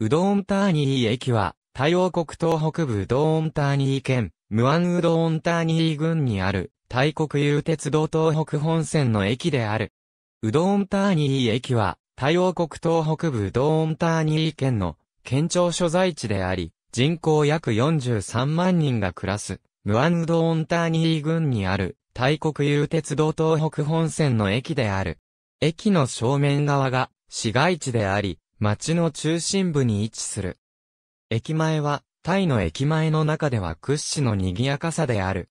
ウドーンターニー駅は、太陽国東北部うドーンターニー県、ムアンウドーンターニー郡にある、大国有鉄道東北本線の駅である。ウドーンターニー駅は、太陽国東北部うドーンターニー県の、県庁所在地であり、人口約43万人が暮らす、ムアンウドーンターニー郡にある、大国有鉄道東北本線の駅である。駅の正面側が、市街地であり、町の中心部に位置する。駅前は、タイの駅前の中では屈指の賑やかさである。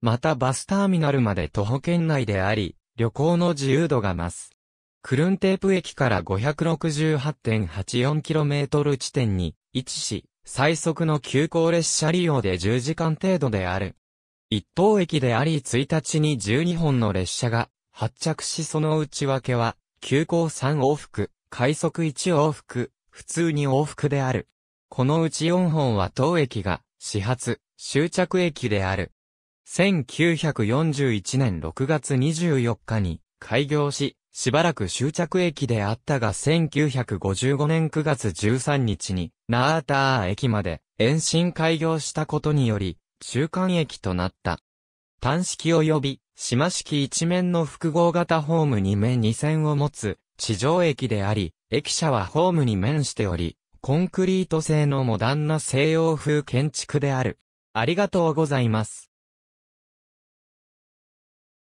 またバスターミナルまで徒歩圏内であり、旅行の自由度が増す。クルンテープ駅から 568.84km 地点に位置し、最速の急行列車利用で10時間程度である。一等駅であり1日に12本の列車が発着しその内訳は、急行3往復、快速1往復、普通に往復である。このうち4本は当駅が始発、終着駅である。1941年6月24日に開業し、しばらく終着駅であったが1955年9月13日に、ナーター駅まで延伸開業したことにより、中間駅となった。単式及び、島式一面の複合型ホーム2面2線を持つ、地上駅であり、駅舎はホームに面しており、コンクリート製のモダンな西洋風建築である。ありがとうございます。